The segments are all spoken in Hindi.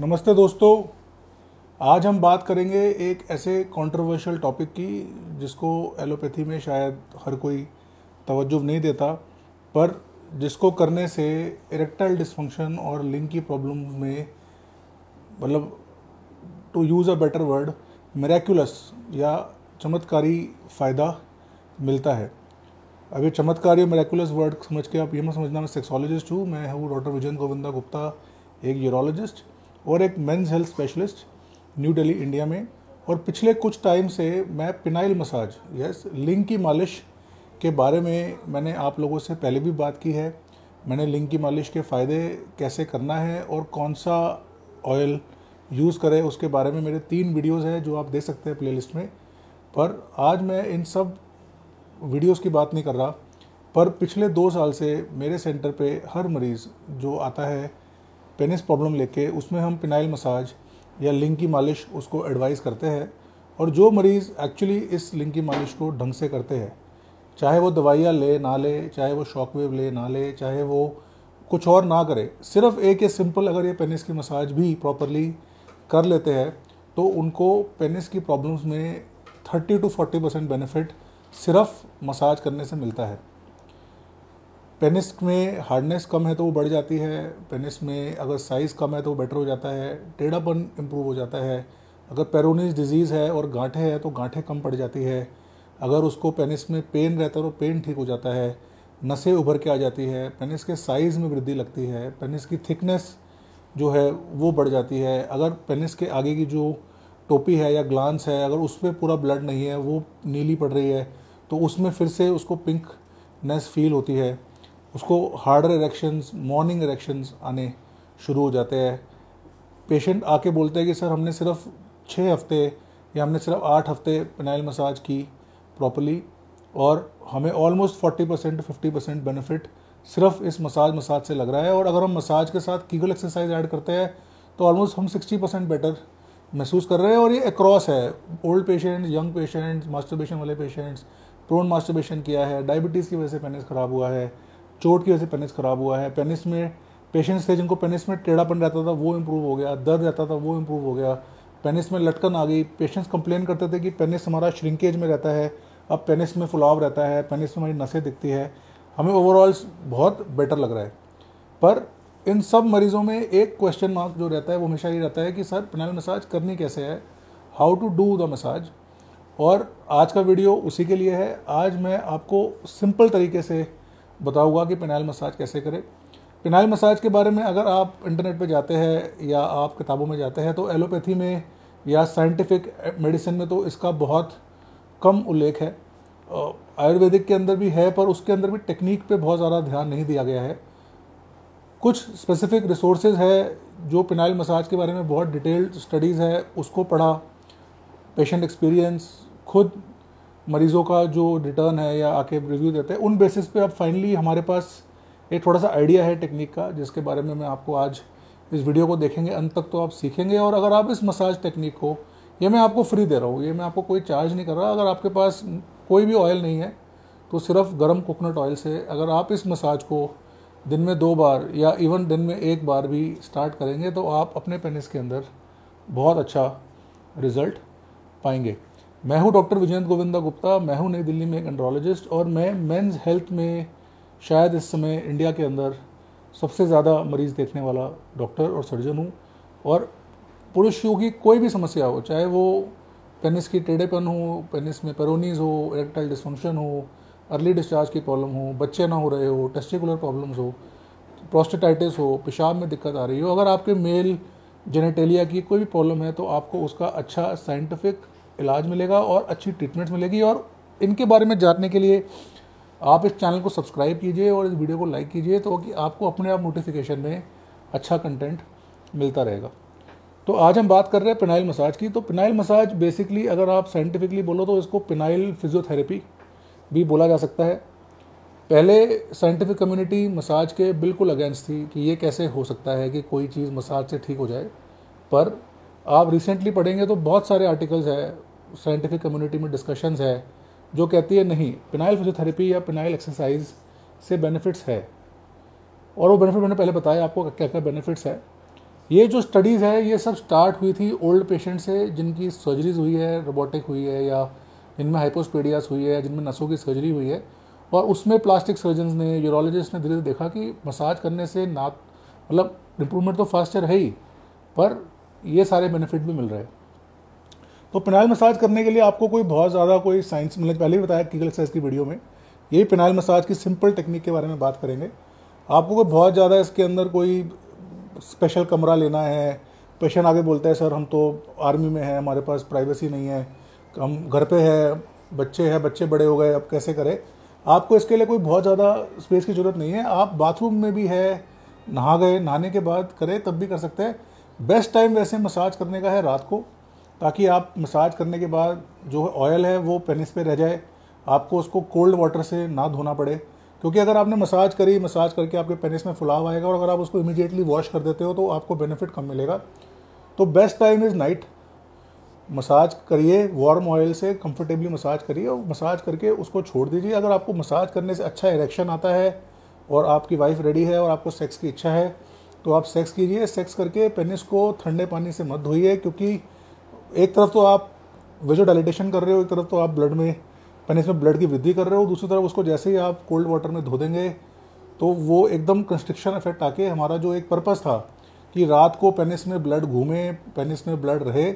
नमस्ते दोस्तों आज हम बात करेंगे एक ऐसे कंट्रोवर्शियल टॉपिक की जिसको एलोपैथी में शायद हर कोई तवज्जो नहीं देता पर जिसको करने से इरेक्टाइल डिसफंक्शन और लिंग की प्रॉब्लम में मतलब to use a better word miraculous या चमत्कारी फ़ायदा मिलता है अब ये चमत्कारी मेरेक्यूलस वर्ड समझ के आप ये मत समझना मैं सेक्सोलॉजिस्ट हूँ मैं हूँ डॉक्टर विजय गोविंदा गुप्ता एक यूरोलॉजिस्ट और एक men's health specialist New Delhi India में और पिछले कुछ टाइम से मैं पिनाइल मसाज यस लिंग की मालिश के बारे में मैंने आप लोगों से पहले भी बात की है मैंने लिंग की मालिश के फ़ायदे कैसे करना है और कौन सा ऑयल यूज़ करें उसके बारे में मेरे तीन वीडियोस हैं जो आप देख सकते हैं प्लेलिस्ट में पर आज मैं इन सब वीडियोस की बात नहीं कर रहा पर पिछले दो साल से मेरे सेंटर पे हर मरीज़ जो आता है पेनिस प्रॉब्लम लेके उसमें हम पिनाइल मसाज या लिंग की मालिश उसको एडवाइस करते हैं और जो मरीज़ एक्चुअली इस लिंग की मालिश को ढंग से करते हैं चाहे वो दवाइयाँ ले ना ले चाहे वो शॉक वेव ले ना ले चाहे वो कुछ और ना करे सिर्फ एक ये सिंपल अगर ये पेनिस की मसाज भी प्रॉपरली कर लेते हैं तो उनको पेनिस की प्रॉब्लम्स में thirty to forty percent benefit सिर्फ मसाज करने से मिलता है पेनिस में हार्डनेस कम है तो वो बढ़ जाती है पेनिस में अगर साइज़ कम है तो वो बेटर हो जाता है टेढ़ापन इम्प्रूव हो जाता है अगर पेरोनिस डिजीज़ है और गांठे हैं तो गांठे कम पड़ जाती है अगर उसको पेनिस में पेन रहता है तो पेन ठीक हो जाता है नसें उभर के आ जाती है पेनिस के साइज़ में वृद्धि लगती है पेनिस की थिकनेस जो है वो बढ़ जाती है अगर पेनिस के आगे की जो टोपी है या ग्लान्स है अगर उस पर पूरा ब्लड नहीं है वो नीली पड़ रही है तो उसमें फिर से उसको पिंकनेस फील होती है उसको हार्डर इरेक्शंस मॉर्निंग इरेक्शंस आने शुरू हो जाते हैं पेशेंट आके बोलते हैं कि सर हमने सिर्फ छः हफ्ते या हमने सिर्फ आठ हफ्ते पेनाइल मसाज की प्रॉपरली और हमें almost forty percent fifty percent benefit सिर्फ इस मसाज मसाज से लग रहा है और अगर हम मसाज के साथ कीगल एक्सरसाइज ऐड करते हैं तो ऑलमोस्ट हम सिक्सटी परसेंट बेटर महसूस कर रहे हैं और ये अक्रॉस है old patients young patients masturbation वाले पेशेंट्स प्रोन मास्टरबेशन किया है डायबिटीज़ की वजह से पेनिस ख़राब हुआ है चोट की वजह से पेनिस खराब हुआ है पेनिस में पेशेंट्स थे जिनको पेनिस में टेढ़ापन रहता था वो इम्प्रूव हो गया दर्द रहता था वो इम्प्रूव हो गया पेनिस में लटकन आ गई पेशेंट्स कंप्लेन करते थे कि पेनिस हमारा श्रिंकेज में रहता है अब पेनिस में फुलाव रहता है पेनिस में हमारी नसें दिखती है हमें ओवरऑल बहुत बेटर लग रहा है पर इन सब मरीज़ों में एक क्वेश्चन मार्क जो रहता है वो हमेशा ये रहता है कि सर पेनल मसाज करनी कैसे है how to do the massage और आज का वीडियो उसी के लिए है आज मैं आपको सिंपल तरीके से बताऊंगा कि पिनाइल मसाज कैसे करें पिनाइल मसाज के बारे में अगर आप इंटरनेट पर जाते हैं या आप किताबों में जाते हैं तो एलोपैथी में या साइंटिफिक मेडिसिन में तो इसका बहुत कम उल्लेख है आयुर्वेदिक के अंदर भी है पर उसके अंदर भी टेक्निक पे बहुत ज़्यादा ध्यान नहीं दिया गया है कुछ स्पेसिफिक रिसोर्सेज है जो पिनाइल मसाज के बारे में बहुत डिटेल्ड स्टडीज़ है उसको पढ़ा पेशेंट एक्सपीरियंस खुद मरीज़ों का जो रिटर्न है या आके रिव्यू देते हैं उन बेसिस पे अब फाइनली हमारे पास एक थोड़ा सा आइडिया है टेक्निक का जिसके बारे में मैं आपको आज इस वीडियो को देखेंगे अंत तक तो आप सीखेंगे और अगर आप इस मसाज टेक्निक को ये मैं आपको फ्री दे रहा हूँ ये मैं आपको कोई चार्ज नहीं कर रहा अगर आपके पास कोई भी ऑयल नहीं है तो सिर्फ गर्म कोकोनट ऑयल से अगर आप इस मसाज को दिन में दो बार या इवन दिन में एक बार भी स्टार्ट करेंगे तो आप अपने पेनिस के अंदर बहुत अच्छा रिज़ल्ट पाएंगे मैं हूं डॉक्टर विजयंत गोविंदा गुप्ता मैं हूं नई दिल्ली में एक एंड्रोलॉजिस्ट और मैं मेंस हेल्थ में शायद इस समय इंडिया के अंदर सबसे ज़्यादा मरीज़ देखने वाला डॉक्टर और सर्जन हूँ और पुरुषों की कोई भी समस्या हो चाहे वो पेनिस की टेढ़ेपन हो पेनिस में पेरोनीज हो इरेक्टाइल डिसफंक्शन हो अर्ली डिस्चार्ज की प्रॉब्लम हो बच्चे ना हो रहे हो टेस्टिकुलर प्रॉब्लम्स हो प्रोस्टेटाइटिस हो पेशाब में दिक्कत आ रही हो अगर आपके मेल जेनेटेलिया की कोई भी प्रॉब्लम है तो आपको उसका अच्छा साइंटिफिक इलाज मिलेगा और अच्छी ट्रीटमेंट्स मिलेगी और इनके बारे में जानने के लिए आप इस चैनल को सब्सक्राइब कीजिए और इस वीडियो को लाइक कीजिए तो कि आपको अपने आप नोटिफिकेशन में अच्छा कंटेंट मिलता रहेगा तो आज हम बात कर रहे हैं पिनाइल मसाज की तो पिनाइल मसाज बेसिकली अगर आप साइंटिफिकली बोलो तो इसको पिनाइल फिजियोथेरेपी भी बोला जा सकता है पहले साइंटिफिक कम्युनिटी मसाज के बिल्कुल अगेंस्ट थी कि ये कैसे हो सकता है कि कोई चीज़ मसाज से ठीक हो जाए पर आप रिसेंटली पढ़ेंगे तो बहुत सारे आर्टिकल्स है साइंटिफिक कम्युनिटी में डिस्कशंस है जो कहती है नहीं पिनाइल फिजियोथेरेपी या पिनाइल एक्सरसाइज से बेनिफिट्स है और वो बेनिफिट मैंने पहले बताया आपको क्या क्या बेनिफिट्स है ये जो स्टडीज़ है ये सब स्टार्ट हुई थी ओल्ड पेशेंट से जिनकी सर्जरीज हुई है रोबोटिक हुई है या जिनमें हाइपोस्पेडियास हुई है जिनमें नसों की सर्जरी हुई है और उसमें प्लास्टिक सर्जन ने यूरोलॉजिस्ट ने धीरे धीरे देखा कि मसाज करने से ना मतलब इम्प्रूवमेंट तो फास्टर है ही पर ये सारे बेनिफिट भी मिल रहे हैं तो पिनाइल मसाज करने के लिए आपको कोई बहुत ज़्यादा कोई साइंस मैंने पहले भी बताया कीगल एक्सरसाइज की वीडियो में यही पिनाइल मसाज की सिंपल टेक्निक के बारे में बात करेंगे आपको कोई बहुत ज़्यादा इसके अंदर कोई स्पेशल कमरा लेना है पेशेंट आगे बोलता है सर हम तो आर्मी में हैं हमारे पास प्राइवेसी नहीं है हम घर पे है बच्चे हैं बच्चे बड़े हो गए अब कैसे करें आपको इसके लिए कोई बहुत ज़्यादा स्पेस की ज़रूरत नहीं है आप बाथरूम में भी है नहा गए नहाने के बाद करें तब भी कर सकते हैं बेस्ट टाइम वैसे मसाज करने का है रात को ताकि आप मसाज करने के बाद जो ऑयल है वो पेनिस पे रह जाए आपको उसको कोल्ड वाटर से ना धोना पड़े क्योंकि अगर आपने मसाज करी मसाज करके आपके पेनिस में फुलाव आएगा और अगर आप उसको इमीडिएटली वॉश कर देते हो तो आपको बेनिफिट कम मिलेगा तो best time is night massage करिए वार्म ऑयल से कंफर्टेबली मसाज करिए और मसाज करके उसको छोड़ दीजिए अगर आपको मसाज करने से अच्छा इरेक्शन आता है और आपकी वाइफ रेडी है और आपको सेक्स की इच्छा है तो आप सेक्स कीजिए सेक्स करके पेनिस को ठंडे पानी से मत धोइए क्योंकि एक तरफ तो आप वेजो डायलिटेशन कर रहे हो एक तरफ तो आप ब्लड में पेनिस में ब्लड की वृद्धि कर रहे हो दूसरी तरफ उसको जैसे ही आप कोल्ड वाटर में धो देंगे तो वो एकदम कंस्ट्रिक्शन इफेक्ट आके हमारा जो एक पर्पज़ था कि रात को पेनिस में ब्लड घूमे पेनिस में ब्लड रहे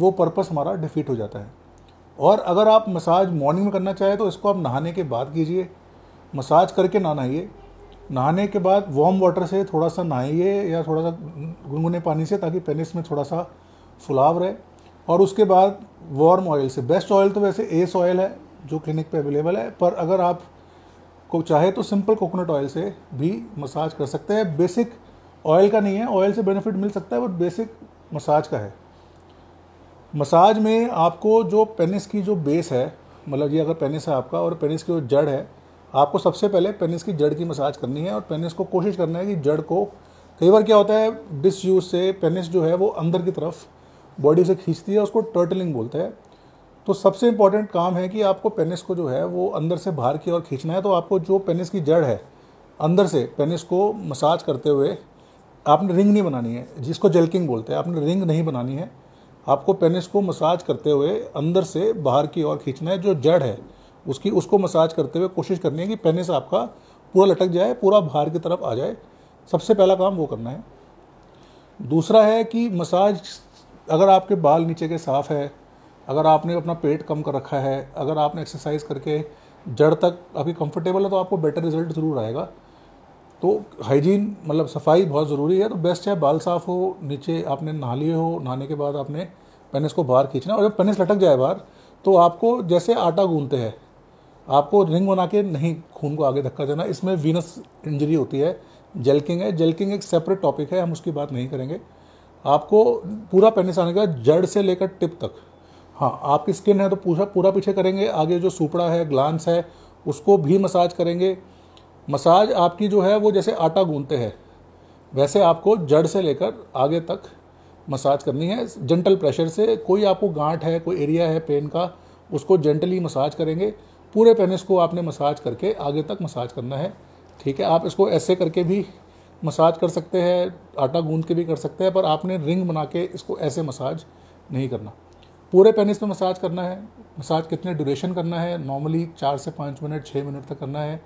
वो पर्पस हमारा डिफीट हो जाता है और अगर आप मसाज मॉर्निंग में करना चाहें तो इसको आप नहाने के बाद कीजिए मसाज करके ना नहाइए नहाने के बाद वार्म वाटर से थोड़ा सा नहाइए या थोड़ा सा गुनगुने पानी से ताकि पेनिस में थोड़ा सा फुलाव रहे और उसके बाद वार्म ऑयल से बेस्ट ऑयल तो वैसे एस ऑयल है जो क्लिनिक पे अवेलेबल है पर अगर आप को चाहे तो सिंपल कोकोनट ऑयल से भी मसाज कर सकते हैं बेसिक ऑयल का नहीं है ऑयल से बेनिफिट मिल सकता है बट बेसिक मसाज का है मसाज में आपको जो पेनिस की जो बेस है मतलब ये अगर पेनिस है आपका और पेनिस की जो जड़ है आपको सबसे पहले पेनिस की जड़ की मसाज करनी है और पेनिस को कोशिश करना है कि जड़ को कई बार क्या होता है डिस से पेनिस जो है वो अंदर की तरफ बॉडी से खींचती है उसको टर्टलिंग बोलते हैं तो सबसे इम्पॉर्टेंट काम है कि आपको पेनिस को जो है वो अंदर से बाहर की ओर खींचना है तो आपको जो पेनिस की जड़ है अंदर से पेनिस को मसाज करते हुए आपने रिंग नहीं बनानी है जिसको जेलकिंग बोलते हैं आपने रिंग नहीं बनानी है आपको पेनिस को मसाज करते हुए अंदर से बाहर की ओर खींचना है जो जड़ है उसकी उसको मसाज करते हुए कोशिश करनी है कि पेनिस आपका पूरा लटक जाए पूरा बाहर की तरफ आ जाए सबसे पहला काम वो करना है दूसरा है कि मसाज अगर आपके बाल नीचे के साफ़ है अगर आपने अपना पेट कम कर रखा है अगर आपने एक्सरसाइज करके जड़ तक अभी कंफर्टेबल है तो आपको बेटर रिजल्ट ज़रूर आएगा तो हाइजीन मतलब सफाई बहुत ज़रूरी है तो बेस्ट है बाल साफ़ हो नीचे आपने नहा लिए हो नहाने के बाद आपने पेनिस को बाहर खींचना और जब पेनिस लटक जाए बाहर तो आपको जैसे आटा गूंदते हैं आपको रिंग बना के नहीं खून को आगे धक्का देना इसमें वीनस इंजरी होती है जेलकिंग है जेलकिंग एक सेपरेट टॉपिक है हम उसकी बात नहीं करेंगे आपको पूरा पेनिस आने का जड़ से लेकर टिप तक हाँ आपकी स्किन है तो पूरा पूरा पीछे करेंगे आगे जो सुपड़ा है ग्लांस है उसको भी मसाज करेंगे मसाज आपकी जो है वो जैसे आटा गूंदते हैं वैसे आपको जड़ से लेकर आगे तक मसाज करनी है जेंटल प्रेशर से कोई आपको गांठ है कोई एरिया है पेन का उसको जेंटली मसाज करेंगे पूरे पेनिस को आपने मसाज करके आगे तक मसाज करना है ठीक है आप इसको ऐसे करके भी मसाज कर सकते हैं आटा गूंद के भी कर सकते हैं पर आपने रिंग बना के इसको ऐसे मसाज नहीं करना पूरे पेनिस में मसाज करना है मसाज कितने ड्यूरेशन करना है नॉर्मली चार से पाँच मिनट छः मिनट तक करना है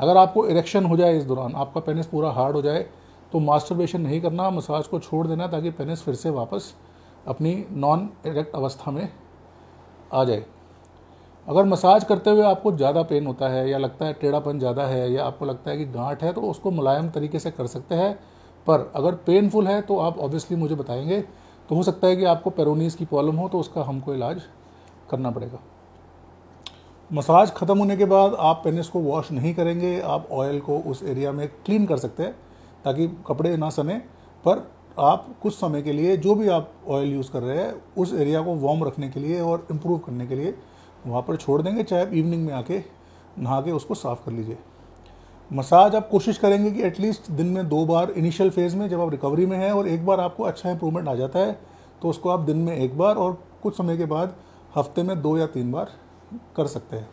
अगर आपको इरेक्शन हो जाए इस दौरान आपका पेनिस पूरा हार्ड हो जाए तो मास्टरबेशन नहीं करना मसाज को छोड़ देना ताकि पेनिस फिर से वापस अपनी नॉन इरेक्ट अवस्था में आ जाए अगर मसाज करते हुए आपको ज़्यादा पेन होता है या लगता है टेढ़ापन ज़्यादा है या आपको लगता है कि गांठ है तो उसको मुलायम तरीके से कर सकते हैं पर अगर पेनफुल है तो आप ऑब्वियसली मुझे बताएंगे तो हो सकता है कि आपको पेरोनीस की प्रॉब्लम हो तो उसका हमको इलाज करना पड़ेगा मसाज ख़त्म होने के बाद आप पेनिस को वॉश नहीं करेंगे आप ऑयल को उस एरिया में क्लीन कर सकते हैं ताकि कपड़े ना सने पर आप कुछ समय के लिए जो भी आप ऑयल यूज़ कर रहे हैं उस एरिया को वार्म रखने के लिए और इम्प्रूव करने के लिए वहाँ पर छोड़ देंगे चाहे आप इवनिंग में आके नहा के उसको साफ़ कर लीजिए मसाज आप कोशिश करेंगे कि एटलीस्ट दिन में दो बार इनिशियल फेज़ में जब आप रिकवरी में हैं और एक बार आपको अच्छा इंप्रूवमेंट आ जाता है तो उसको आप दिन में एक बार और कुछ समय के बाद हफ्ते में दो या तीन बार कर सकते हैं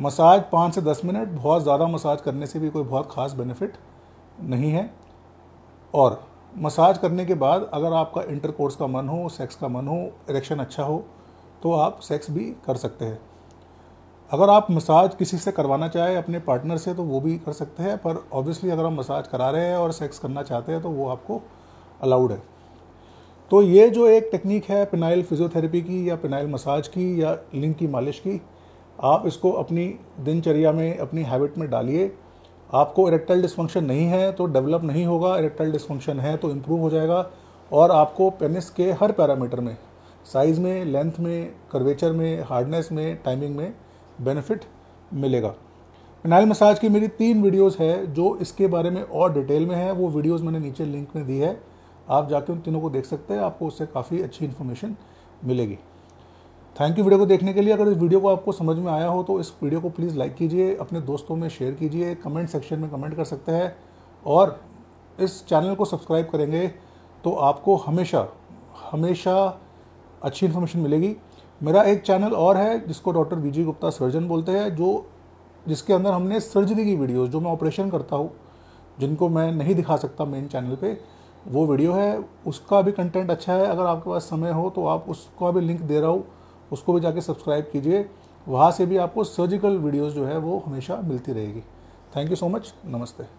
मसाज पाँच से दस मिनट बहुत ज़्यादा मसाज करने से भी कोई बहुत ख़ास बेनिफिट नहीं है और मसाज करने के बाद अगर आपका इंटर कोर्स का मन हो सेक्स का मन हो इरेक्शन अच्छा हो तो आप सेक्स भी कर सकते हैं अगर आप मसाज किसी से करवाना चाहें अपने पार्टनर से तो वो भी कर सकते हैं पर ऑब्वियसली अगर आप मसाज करा रहे हैं और सेक्स करना चाहते हैं तो वो आपको अलाउड है तो ये जो एक टेक्निक है पिनाइल फिजियोथेरेपी की या पिनाइल मसाज की या लिंग की मालिश की आप इसको अपनी दिनचर्या में अपनी हैबिट में डालिए आपको इरेक्टाइल डिस्फंक्शन नहीं है तो डेवलप नहीं होगा इरेक्टाइल डिस्फंक्शन है तो इम्प्रूव हो जाएगा और आपको पेनिस के हर पैरामीटर में साइज़ में लेंथ में कर्वेचर में हार्डनेस में टाइमिंग में बेनिफिट मिलेगा नाइल मसाज की मेरी तीन वीडियोस है जो इसके बारे में और डिटेल में है वो वीडियोस मैंने नीचे लिंक में दी है आप जाके उन तीनों को देख सकते हैं आपको उससे काफ़ी अच्छी इन्फॉर्मेशन मिलेगी थैंक यू वीडियो को देखने के लिए अगर इस वीडियो को आपको समझ में आया हो तो इस वीडियो को प्लीज़ लाइक कीजिए अपने दोस्तों में शेयर कीजिए कमेंट सेक्शन में कमेंट कर सकते हैं और इस चैनल को सब्सक्राइब करेंगे तो आपको हमेशा हमेशा अच्छी इन्फॉर्मेशन मिलेगी मेरा एक चैनल और है जिसको डॉक्टर विजय गुप्ता सर्जन बोलते हैं जो जिसके अंदर हमने सर्जरी की वीडियोज़ जो मैं ऑपरेशन करता हूँ जिनको मैं नहीं दिखा सकता मेन चैनल पे वो वीडियो है उसका भी कंटेंट अच्छा है अगर आपके पास समय हो तो आप उसका भी लिंक दे रहा हूँ उसको भी जाके सब्सक्राइब कीजिए वहाँ से भी आपको सर्जिकल वीडियोज़ जो है वो हमेशा मिलती रहेगी थैंक यू सो मच नमस्ते